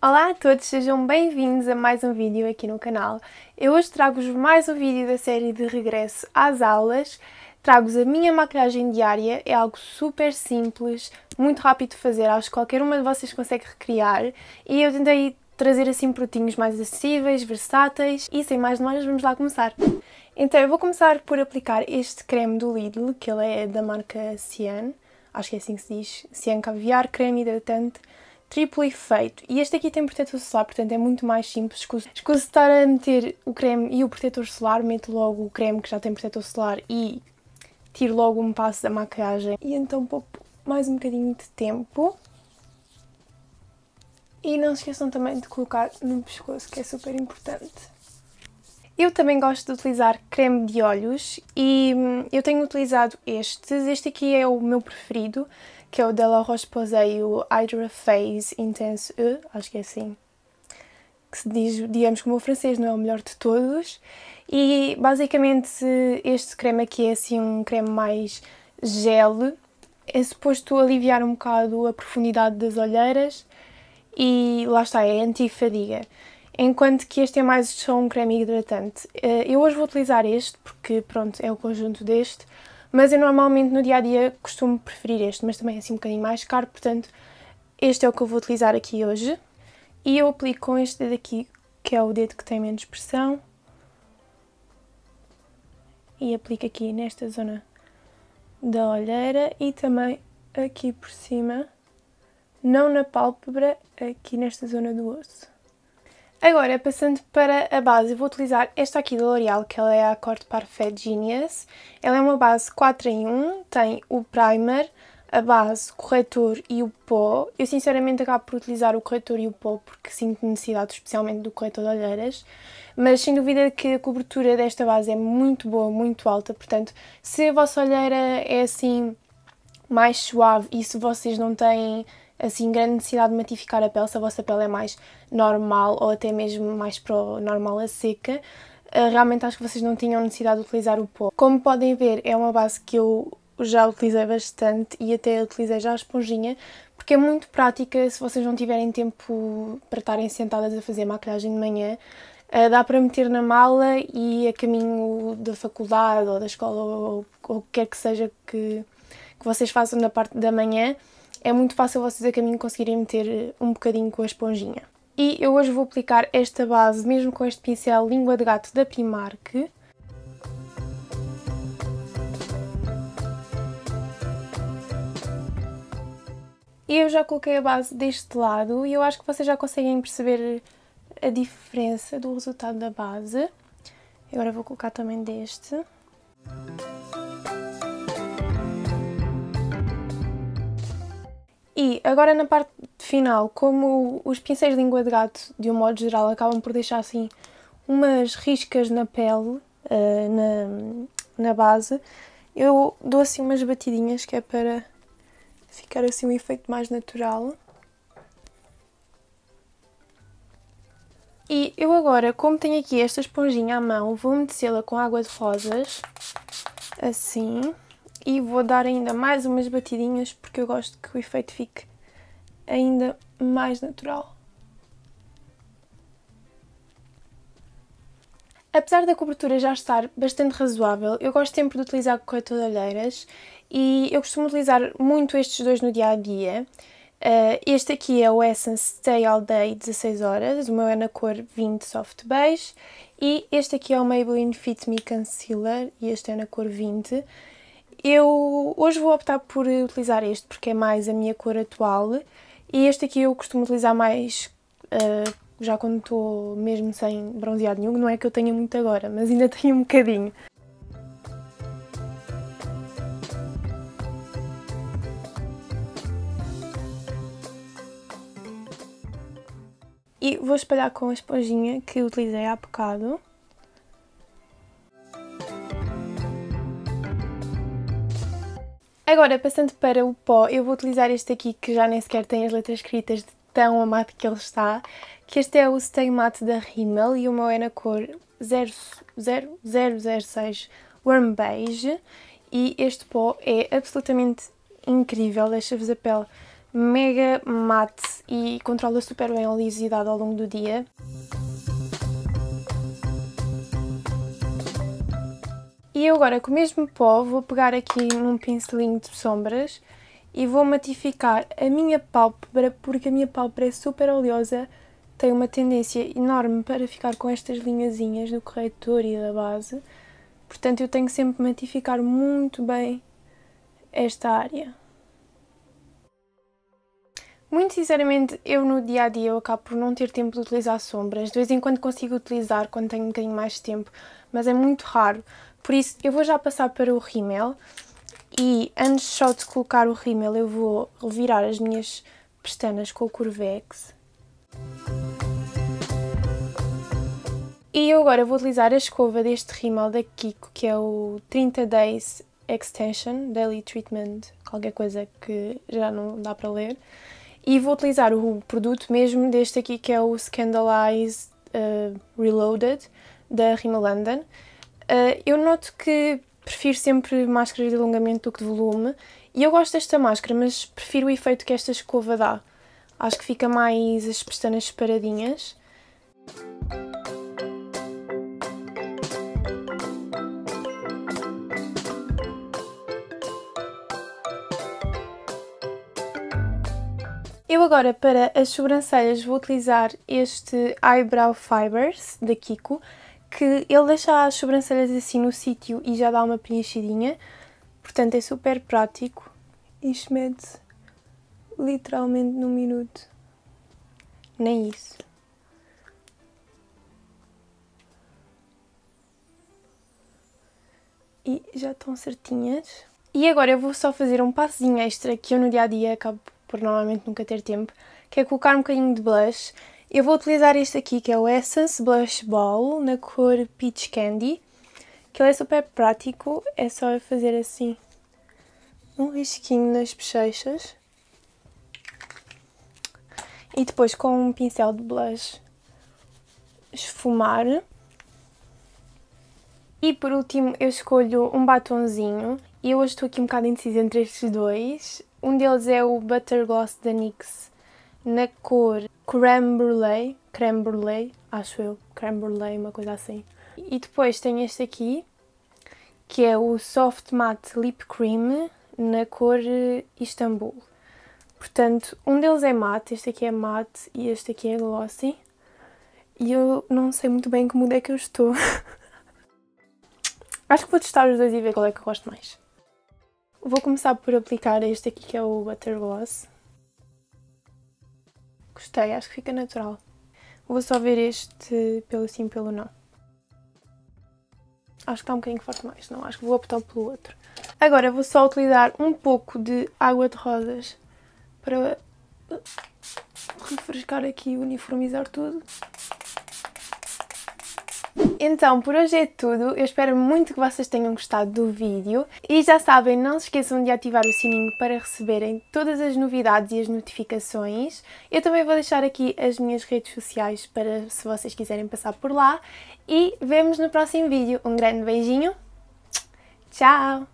Olá a todos, sejam bem-vindos a mais um vídeo aqui no canal. Eu hoje trago-vos mais um vídeo da série de regresso às aulas. Trago-vos a minha maquilhagem diária, é algo super simples, muito rápido de fazer, acho que qualquer uma de vocês consegue recriar. E eu tentei trazer assim produtinhos mais acessíveis, versáteis e sem mais demoras vamos lá começar. Então eu vou começar por aplicar este creme do Lidl, que ele é da marca Cian, acho que é assim que se diz, Cian Caviar Creme Hidratante triplo efeito. E este aqui tem protetor solar, portanto é muito mais simples. Escuso, estar a meter o creme e o protetor solar, meto logo o creme que já tem protetor solar e tiro logo um passo da maquiagem. E então pouco mais um bocadinho de tempo. E não se esqueçam também de colocar no pescoço, que é super importante. Eu também gosto de utilizar creme de olhos e hum, eu tenho utilizado estes. Este aqui é o meu preferido que é o Della roche o Hydra Phase Intense E, acho que é assim, que se diz, digamos, como o francês, não é o melhor de todos. E basicamente este creme aqui é assim um creme mais gel, é suposto aliviar um bocado a profundidade das olheiras e lá está, é anti-fadiga. Enquanto que este é mais só um creme hidratante. Eh, eu hoje vou utilizar este porque, pronto, é o conjunto deste, mas eu normalmente no dia a dia costumo preferir este, mas também é assim um bocadinho mais caro, portanto este é o que eu vou utilizar aqui hoje. E eu aplico com este dedo aqui, que é o dedo que tem menos pressão. E aplico aqui nesta zona da olheira e também aqui por cima, não na pálpebra, aqui nesta zona do osso. Agora, passando para a base, vou utilizar esta aqui da L'Oreal, que ela é a Corte Parfait Genius. Ela é uma base 4 em 1, tem o primer, a base, o corretor e o pó. Eu sinceramente acabo por utilizar o corretor e o pó porque sinto necessidade especialmente do corretor de olheiras, mas sem dúvida que a cobertura desta base é muito boa, muito alta, portanto, se a vossa olheira é assim mais suave e se vocês não têm assim grande necessidade de matificar a pele, se a vossa pele é mais normal ou até mesmo mais para o normal a seca, eh, realmente acho que vocês não tinham necessidade de utilizar o pó. Como podem ver, é uma base que eu já utilizei bastante e até utilizei já a esponjinha, porque é muito prática se vocês não tiverem tempo para estarem sentadas a fazer maquilhagem de manhã. Eh, dá para meter na mala e a caminho da faculdade ou da escola ou o que quer que seja que, que vocês façam na parte da manhã, é muito fácil vocês a caminho conseguirem meter eh, um bocadinho com a esponjinha. E eu hoje vou aplicar esta base mesmo com este pincel Língua de Gato da Primark. E eu já coloquei a base deste lado e eu acho que vocês já conseguem perceber eh, a diferença do resultado da base. Agora vou colocar também deste. E agora na parte final, como os pincéis de língua de gato, de um modo geral, acabam por deixar assim umas riscas na pele, uh, na, na base, eu dou assim umas batidinhas que é para ficar assim um efeito mais natural. E eu agora, como tenho aqui esta esponjinha à mão, vou umedecê-la com água de rosas, assim e vou dar ainda mais umas batidinhas porque eu gosto que o efeito fique ainda mais natural. Apesar da cobertura já estar bastante razoável, eu gosto sempre de utilizar corretor de olheiras e eu costumo utilizar muito estes dois no dia a dia. Eh, este aqui é o Essence Stay All Day 16 horas, o meu é na cor 20 Soft Beige e este aqui é o Maybelline Fit Me Concealer e este é na cor 20 eu hoje vou optar por utilizar este porque é mais a minha cor atual e este aqui eu costumo utilizar mais uh, já quando estou mesmo sem bronzeado nenhum, não é que eu tenha muito agora, mas ainda tenho um bocadinho. E vou espalhar com a esponjinha que utilizei há bocado. Agora, passando para o pó, eu vou utilizar este aqui que já nem sequer tem as letras escritas de tão amado que ele está, que este é o Stay Matte da Rimmel e o meu é na cor 00006 Warm Beige e este pó é absolutamente incrível, deixa-vos a pele mega mate e controla super bem a oleosidade ao longo do dia. E eu agora com o mesmo pó vou pegar aqui num pincelinho de sombras e vou matificar a minha pálpebra porque a minha pálpebra é super oleosa, tem uma tendência enorme para ficar com estas linhazinhas do corretor e da base. Portanto, eu tenho que sempre matificar muito bem esta área. Muito sinceramente, eu no dia a dia eu acabo por não ter tempo de utilizar sombras. De vez em quando consigo utilizar quando tenho um bocadinho mais tempo, mas é muito raro. Por isso, eu vou já passar para o rímel e antes só de colocar o rímel eu vou revirar as minhas pestanas com o Curvex. E eu agora vou utilizar a escova deste rímel da Kiko, que é o 30 Days Extension, Daily Treatment, qualquer coisa que já não dá para ler. E vou utilizar o produto mesmo deste aqui, que é o Scandalize uh, eh, Reloaded, da Rimmel London. Uh, eu noto que prefiro sempre máscara de alongamento do que de volume e eu gosto desta máscara, mas prefiro o efeito que esta escova dá. Acho que fica mais as pestanas separadinhas. Eu agora para as sobrancelhas vou utilizar este Eyebrow Fibers da Kiko que ele deixa as sobrancelhas assim no sítio e já dá uma preenchidinha, portanto é super prático e esmete literalmente num minuto. Nem isso. E já estão certinhas. E agora eu vou só fazer um passinho extra que eu no dia a dia acabo por normalmente nunca ter tempo, que é colocar um bocadinho de blush eu vou utilizar este aqui, que é o Essence Blush Ball, na cor Peach Candy, que ele é super prático, é só fazer assim um risquinho nas bochechas. E depois com um pincel de blush esfumar. E por último eu escolho um batonzinho. E eu hoje estou aqui um bocado indecisa entre estes dois. Um deles é o Butter Gloss da NYX na cor creme brulee, creme brulee, acho eu, creme brulee, uma coisa assim. E depois tem este aqui, que é o Soft Matte Lip Cream na cor eh, Istanbul. Portanto, um deles é matte este aqui é matte e este aqui é glossy. E eu não sei muito bem como é que eu estou. Acho que vou testar os dois e ver qual é que eu gosto mais. Vou começar por aplicar este aqui que é o Butter Gloss. Gostei, acho que fica natural. Vou só ver este pelo sim, pelo não. Acho que está um bocadinho forte mais, não? Acho que vou optar pelo outro. Agora vou só utilizar um pouco de água de rosas para refrescar aqui e uniformizar tudo. Então, por hoje é tudo. Eu espero muito que vocês tenham gostado do vídeo. E já sabem, não se esqueçam de ativar o sininho para receberem todas as novidades e as notificações. Eu também vou deixar aqui as minhas redes sociais para se vocês quiserem passar por lá. E vemos no próximo vídeo. Um grande beijinho. Tchau!